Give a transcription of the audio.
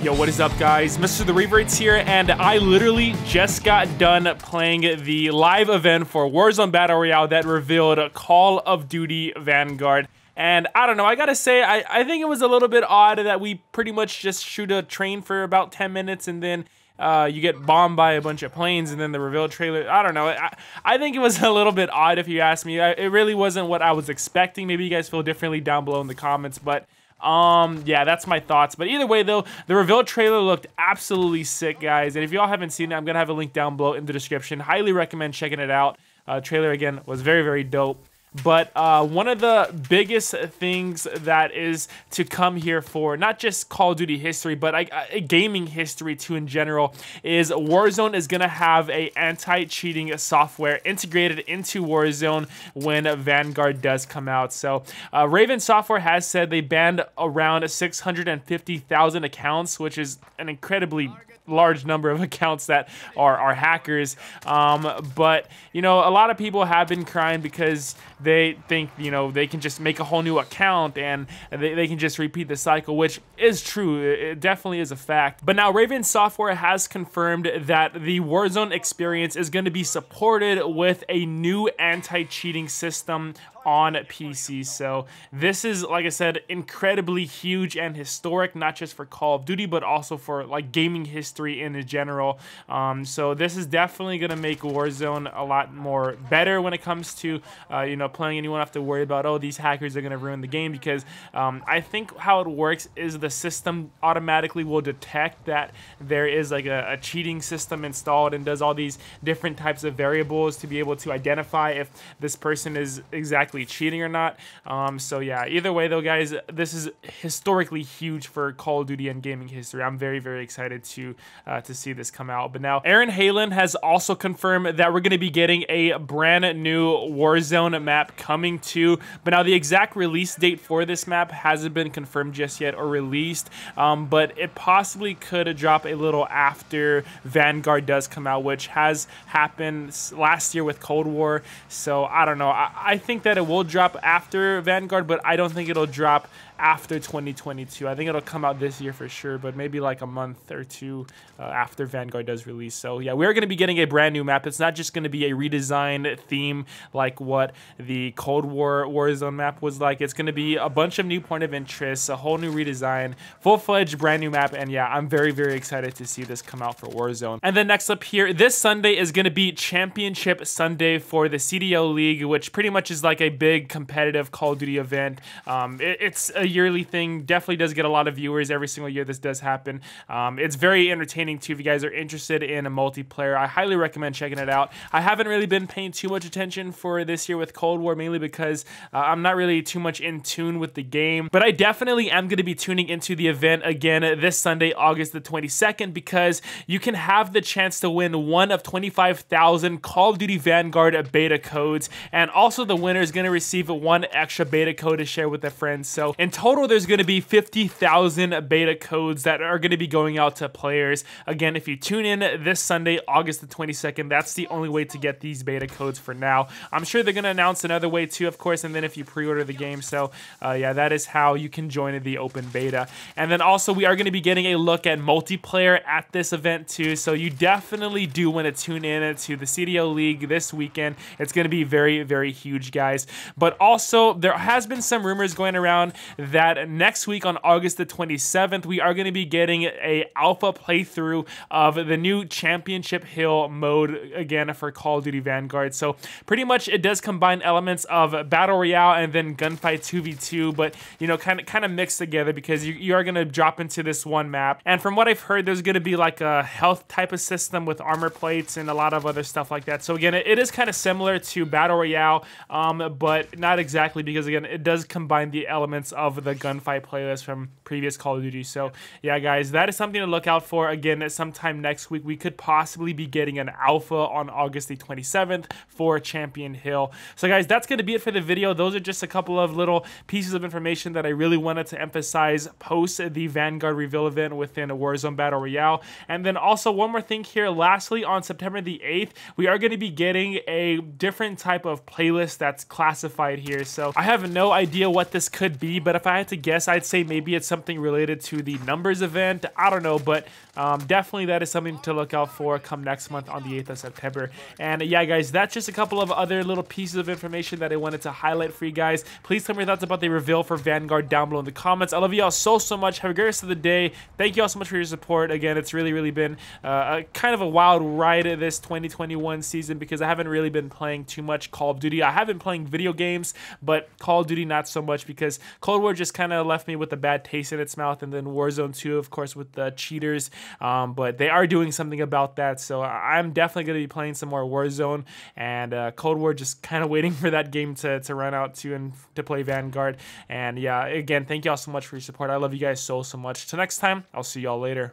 Yo, what is up, guys? Mr. The Reverts here, and I literally just got done playing the live event for Warzone Battle Royale that revealed Call of Duty Vanguard. And I don't know, I gotta say, I, I think it was a little bit odd that we pretty much just shoot a train for about 10 minutes and then uh, you get bombed by a bunch of planes and then the reveal trailer. I don't know. I, I think it was a little bit odd if you ask me. I, it really wasn't what I was expecting. Maybe you guys feel differently down below in the comments, but um, yeah, that's my thoughts. But either way, though, the reveal trailer looked absolutely sick, guys. And if y'all haven't seen it, I'm going to have a link down below in the description. Highly recommend checking it out. Uh, trailer, again, was very, very dope. But uh, one of the biggest things that is to come here for not just Call of Duty history, but uh, gaming history too in general, is Warzone is going to have a anti-cheating software integrated into Warzone when Vanguard does come out. So uh, Raven Software has said they banned around 650,000 accounts, which is an incredibly large number of accounts that are, are hackers. Um, but, you know, a lot of people have been crying because they think, you know, they can just make a whole new account and they, they can just repeat the cycle, which is true. It definitely is a fact. But now Raven Software has confirmed that the Warzone experience is going to be supported with a new anti-cheating system on PC. So this is, like I said, incredibly huge and historic, not just for Call of Duty, but also for like gaming history in general. Um, so this is definitely going to make Warzone a lot more better when it comes to, uh, you know, playing and you won't have to worry about, oh, these hackers are going to ruin the game because um, I think how it works is the system automatically will detect that there is like a, a cheating system installed and does all these different types of variables to be able to identify if this person is exactly exactly cheating or not. Um, so yeah, either way though, guys, this is historically huge for Call of Duty and gaming history. I'm very, very excited to uh, to see this come out. But now, Aaron Halen has also confirmed that we're going to be getting a brand new Warzone map coming to. But now, the exact release date for this map hasn't been confirmed just yet or released. Um, but it possibly could drop a little after Vanguard does come out, which has happened last year with Cold War. So I don't know. I, I think that it will drop after Vanguard, but I don't think it'll drop after 2022. I think it'll come out this year for sure, but maybe like a month or two uh, after Vanguard does release. So yeah, we're going to be getting a brand new map. It's not just going to be a redesigned theme like what the Cold War Warzone map was like. It's going to be a bunch of new point of interest, a whole new redesign, full-fledged brand new map. And yeah, I'm very, very excited to see this come out for Warzone. And then next up here, this Sunday is going to be Championship Sunday for the CDL League, which pretty much is like a big competitive Call of Duty event. Um, it, it's a yearly thing. Definitely does get a lot of viewers every single year. This does happen. Um, it's very entertaining too. If you guys are interested in a multiplayer, I highly recommend checking it out. I haven't really been paying too much attention for this year with Cold War, mainly because uh, I'm not really too much in tune with the game. But I definitely am going to be tuning into the event again this Sunday, August the 22nd, because you can have the chance to win one of 25,000 Call of Duty Vanguard beta codes, and also the winner is going to receive one extra beta code to share with their friends. So in total, there's going to be 50,000 beta codes that are going to be going out to players. Again, if you tune in this Sunday, August the 22nd, that's the only way to get these beta codes for now. I'm sure they're going to announce another way too, of course, and then if you pre-order the game. So uh, yeah, that is how you can join the open beta. And then also we are going to be getting a look at multiplayer at this event too. So you definitely do want to tune in to the CDO League this weekend. It's going to be very, very huge, guys. But also there has been some rumors going around that next week on August the 27th, we are going to be getting a alpha playthrough of the new Championship Hill mode again for Call of Duty Vanguard. So pretty much it does combine elements of Battle Royale and then Gunfight 2v2, but you know, kind of kind of mixed together because you, you are going to drop into this one map. And from what I've heard, there's going to be like a health type of system with armor plates and a lot of other stuff like that. So again, it, it is kind of similar to Battle Royale, um, but not exactly because again, it does combine the elements of the gunfight playlist from previous Call of Duty. So, yeah, guys, that is something to look out for. Again, sometime next week, we could possibly be getting an alpha on August the 27th for Champion Hill. So, guys, that's going to be it for the video. Those are just a couple of little pieces of information that I really wanted to emphasize post the Vanguard reveal event within Warzone Battle Royale. And then also one more thing here. Lastly, on September the 8th, we are going to be getting a different type of playlist that's classified here. So I have no idea what this could be, but if I had to guess, I'd say maybe it's something related to the numbers event. I don't know, but um, definitely that is something to look out for come next month on the 8th of September. And yeah, guys, that's just a couple of other little pieces of information that I wanted to highlight for you guys. Please tell me your thoughts about the reveal for Vanguard down below in the comments. I love you all so, so much. Have a great rest of the day. Thank you all so much for your support. Again, it's really, really been uh, a kind of a wild ride this 2021 season because I haven't really been playing too much Call of Duty. I have been playing video games, but Call of Duty not so much because Cold War War just kind of left me with a bad taste in its mouth, and then Warzone 2, of course, with the cheaters. Um, but they are doing something about that, so I'm definitely going to be playing some more Warzone and uh, Cold War. Just kind of waiting for that game to, to run out to and to play Vanguard. And yeah, again, thank y'all so much for your support. I love you guys so so much. Till next time, I'll see y'all later.